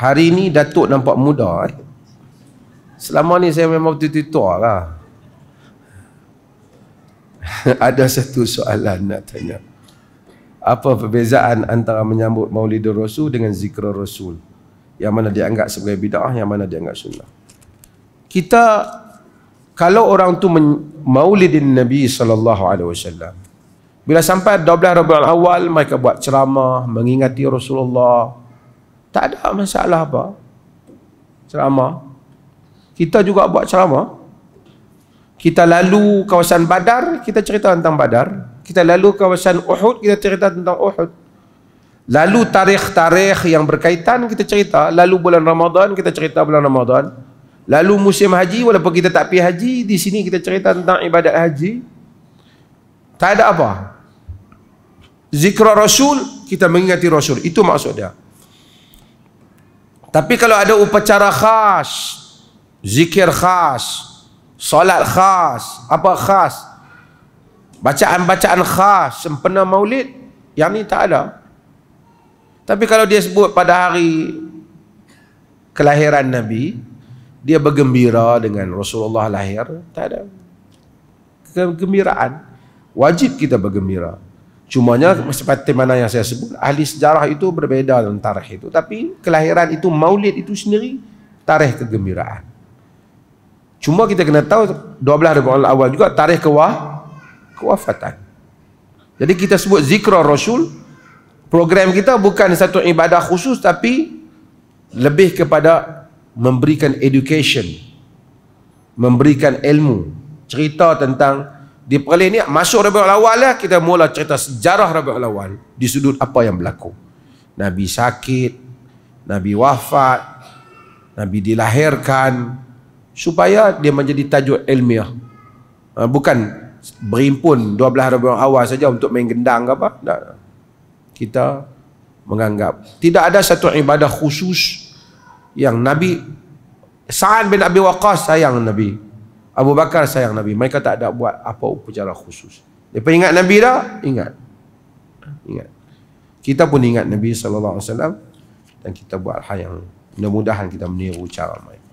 hari ni datuk nampak muda eh. selama ni saya memang betul tua lah ada satu soalan nak tanya apa perbezaan antara menyambut maulidur rasul dengan zikr rasul yang mana dianggap sebagai bid'ah yang mana dianggap sunnah kita kalau orang tu maulidin nabi sallallahu alaihi wasallam bila sampai 12 Rabiul Awal mereka buat ceramah mengingati Rasulullah tak ada masalah apa. selama Kita juga buat selama Kita lalu kawasan Badar, kita cerita tentang Badar. Kita lalu kawasan Uhud, kita cerita tentang Uhud. Lalu tarikh-tarikh yang berkaitan kita cerita, lalu bulan Ramadan kita cerita bulan Ramadan. Lalu musim haji walaupun kita tak pergi haji, di sini kita cerita tentang ibadat haji. Tak ada apa. Zikra Rasul, kita mengingati Rasul. Itu maksud dia. Tapi kalau ada upacara khas, zikir khas, solat khas, apa khas? Bacaan-bacaan khas sempena Maulid, yang ni tak ada. Tapi kalau dia sebut pada hari kelahiran Nabi, dia bergembira dengan Rasulullah lahir, tak ada. Kegembiraan wajib kita bergembira. Cumanya seperti mana yang saya sebut, ahli sejarah itu berbeza dalam tarikh itu. Tapi kelahiran itu, maulid itu sendiri, tarikh kegembiraan. Cuma kita kena tahu, 12 Rabu'al awal juga, tarikh kewah, kewafatan. Jadi kita sebut zikra Rasul, program kita bukan satu ibadah khusus, tapi lebih kepada memberikan education, memberikan ilmu, cerita tentang di peralihan ni masuk Rabiul Awal lah kita mula cerita sejarah Rabiul Awal di sudut apa yang berlaku Nabi sakit Nabi wafat Nabi dilahirkan supaya dia menjadi tajuk ilmiah ha, bukan berimpun 12 Rabiul Awal saja untuk main gendang ke apa tak. kita menganggap tidak ada satu ibadah khusus yang Nabi Sa'ad bin Abi Waqas sayang Nabi Abu Bakar sayang Nabi. Mereka tak ada buat apa upacara khusus. Depa ingat Nabi dah? Ingat. Ingat. Kita pun ingat Nabi sallallahu alaihi wasallam dan kita buat hal yang mudah-mudahan kita meniru cara mereka.